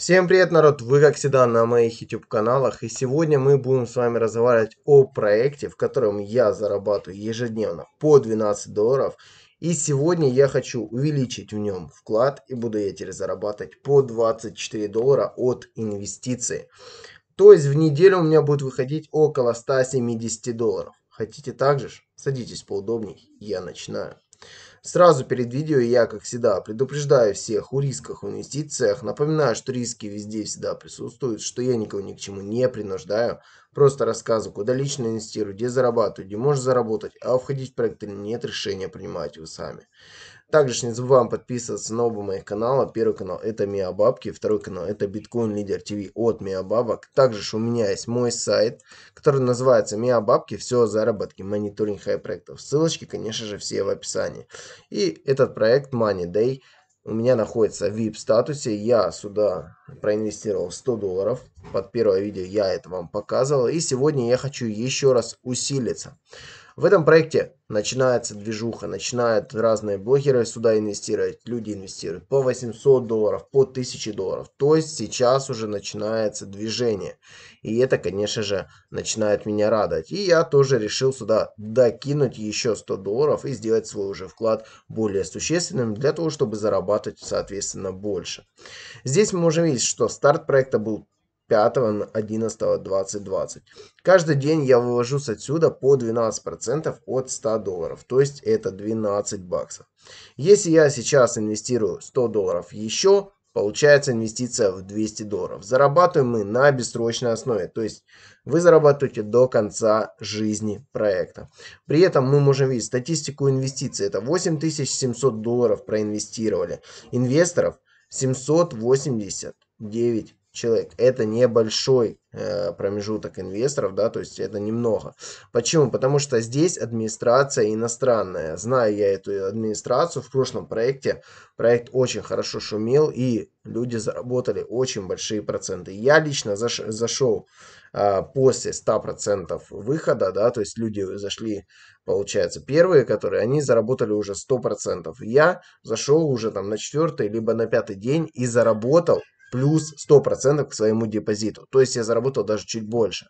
Всем привет, народ! Вы, как всегда, на моих YouTube-каналах. И сегодня мы будем с вами разговаривать о проекте, в котором я зарабатываю ежедневно по 12 долларов. И сегодня я хочу увеличить в нем вклад и буду я теперь зарабатывать по 24 доллара от инвестиции. То есть в неделю у меня будет выходить около 170 долларов. Хотите так же? Садитесь поудобней, я начинаю. Сразу перед видео я, как всегда, предупреждаю всех о рисках в инвестициях, напоминаю, что риски везде всегда присутствуют, что я никого ни к чему не принуждаю, просто рассказываю, куда лично инвестирую, где зарабатываю, где можно заработать, а входить в проект или нет, решение принимаете вы сами. Также не забываем подписываться на оба моих канала. Первый канал это Миабабки, второй канал это Биткоин Лидер ТВ от Миабабок. Также у меня есть мой сайт, который называется Миабабки. Все о заработке, мониторинг хай проектов. Ссылочки, конечно же, все в описании. И этот проект Money Day у меня находится в VIP-статусе. Я сюда проинвестировал 100 долларов. Под первое видео я это вам показывал. И сегодня я хочу еще раз усилиться. В этом проекте начинается движуха, начинают разные блогеры сюда инвестировать, люди инвестируют по 800 долларов, по 1000 долларов. То есть сейчас уже начинается движение. И это, конечно же, начинает меня радовать. И я тоже решил сюда докинуть еще 100 долларов и сделать свой уже вклад более существенным для того, чтобы зарабатывать, соответственно, больше. Здесь мы можем видеть, что старт проекта был 5 11 20 каждый день я вывожусь отсюда по 12 процентов от 100 долларов то есть это 12 баксов если я сейчас инвестирую 100 долларов еще получается инвестиция в 200 долларов зарабатываем мы на бессрочной основе то есть вы зарабатываете до конца жизни проекта при этом мы можем видеть статистику инвестиций это 8700 долларов проинвестировали инвесторов 789 человек. Это небольшой э, промежуток инвесторов, да, то есть это немного. Почему? Потому что здесь администрация иностранная. Знаю я эту администрацию в прошлом проекте. Проект очень хорошо шумел и люди заработали очень большие проценты. Я лично заш, зашел э, после 100% выхода, да, то есть люди зашли, получается, первые, которые, они заработали уже 100%. Я зашел уже там на четвертый, либо на пятый день и заработал плюс 100% к своему депозиту. То есть я заработал даже чуть больше.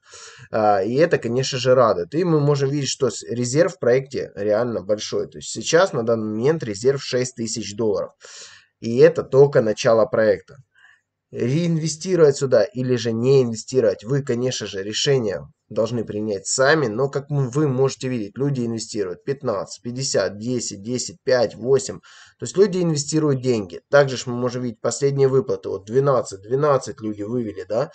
А, и это, конечно же, радует. И мы можем видеть, что резерв в проекте реально большой. То есть сейчас на данный момент резерв 6 тысяч долларов. И это только начало проекта реинвестировать сюда или же не инвестировать, вы, конечно же, решение должны принять сами, но как вы можете видеть, люди инвестируют 15, 50, 10, 10, 5, 8, то есть люди инвестируют деньги. Также мы можем видеть последние выплаты, вот 12, 12 люди вывели, да,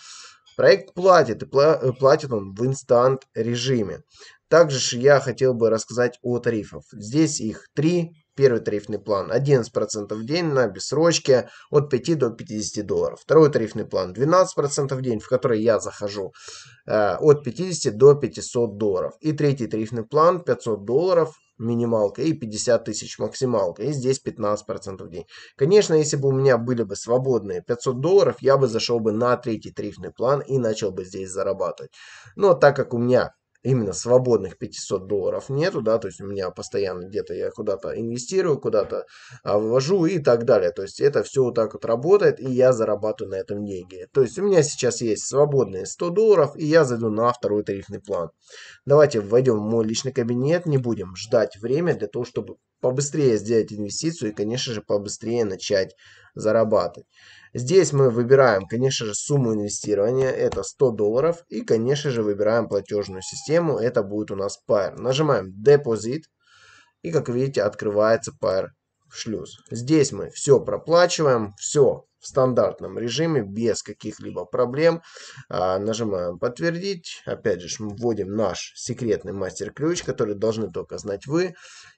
Проект платит, и э, платит он в инстант режиме. Также я хотел бы рассказать о тарифах. Здесь их три, Первый тарифный план 11% в день на бессрочке от 5 до 50 долларов. Второй тарифный план 12% в день, в который я захожу э, от 50 до 500 долларов. И третий тарифный план 500 долларов минималка и 50 тысяч максималка. И здесь 15% в день. Конечно, если бы у меня были бы свободные 500 долларов, я бы зашел бы на третий тарифный план и начал бы здесь зарабатывать. Но так как у меня именно свободных 500 долларов нету, да, то есть у меня постоянно где-то я куда-то инвестирую, куда-то а, вывожу и так далее. То есть это все вот так вот работает, и я зарабатываю на этом деньги. То есть у меня сейчас есть свободные 100 долларов, и я зайду на второй тарифный план. Давайте войдем в мой личный кабинет, не будем ждать время для того, чтобы побыстрее сделать инвестицию и, конечно же, побыстрее начать зарабатывать. Здесь мы выбираем, конечно же, сумму инвестирования, это 100 долларов. И, конечно же, выбираем платежную систему, это будет у нас Pair. Нажимаем депозит. И, как видите, открывается Pair шлюз. Здесь мы все проплачиваем, все в стандартном режиме, без каких-либо проблем. А, нажимаем подтвердить. Опять же, мы вводим наш секретный мастер-ключ, который должны только знать вы.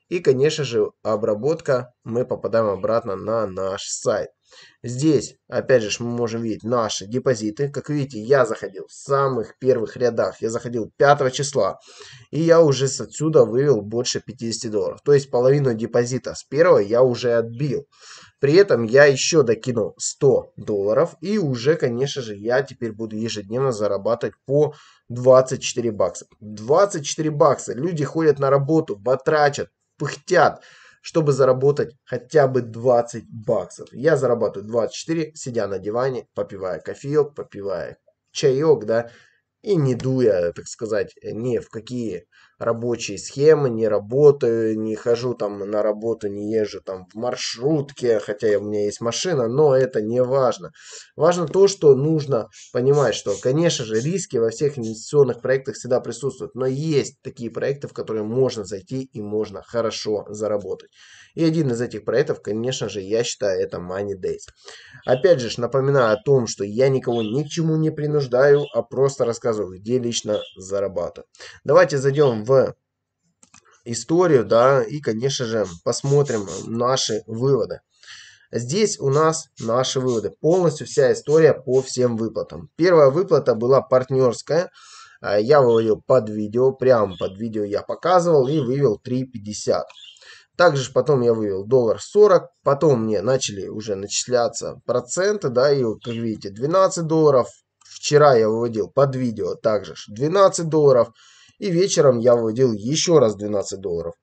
И, конечно же, обработка, мы попадаем обратно на наш сайт. Здесь, опять же, мы можем видеть наши депозиты. Как видите, я заходил в самых первых рядах. Я заходил 5 числа. И я уже с отсюда вывел больше 50 долларов. То есть половину депозита с первого я уже отбил. При этом я еще докинул 100 долларов. И уже, конечно же, я теперь буду ежедневно зарабатывать по 24 бакса. 24 бакса. Люди ходят на работу, батрачат, пыхтят чтобы заработать хотя бы 20 баксов. Я зарабатываю 24, сидя на диване, попивая кофеек, попивая чаек, да, и не дуя, так сказать, ни в какие рабочие схемы, не работаю, не хожу там на работу, не езжу там в маршрутке, хотя у меня есть машина, но это не важно. Важно то, что нужно понимать, что, конечно же, риски во всех инвестиционных проектах всегда присутствуют, но есть такие проекты, в которые можно зайти и можно хорошо заработать. И один из этих проектов, конечно же, я считаю, это Money Days. Опять же, напоминаю о том, что я никого ни к чему не принуждаю, а просто рассказываю, где лично зарабатываю. Давайте зайдем в историю, да, и, конечно же, посмотрим наши выводы. Здесь у нас наши выводы. Полностью вся история по всем выплатам. Первая выплата была партнерская. А, я вывел под видео, прямо под видео я показывал и вывел 3.50. Также потом я вывел доллар 40, потом мне начали уже начисляться проценты, да, и вот, как видите, 12 долларов. Вчера я выводил под видео также 12 долларов и вечером я выводил еще раз 12 долларов.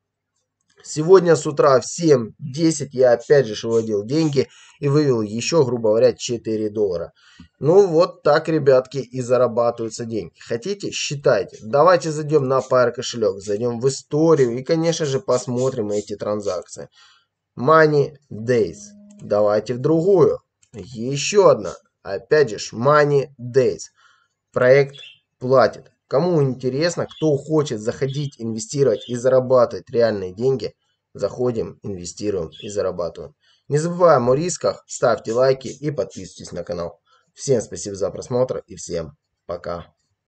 Сегодня с утра в 7.10 я опять же выводил деньги и вывел еще, грубо говоря, 4 доллара. Ну вот так, ребятки, и зарабатываются деньги. Хотите? Считайте. Давайте зайдем на Pair кошелек, зайдем в историю и, конечно же, посмотрим эти транзакции. Money Days. Давайте в другую. Еще одна. Опять же, Money Days. Проект платит. Кому интересно, кто хочет заходить, инвестировать и зарабатывать реальные деньги, заходим, инвестируем и зарабатываем. Не забываем о рисках, ставьте лайки и подписывайтесь на канал. Всем спасибо за просмотр и всем пока.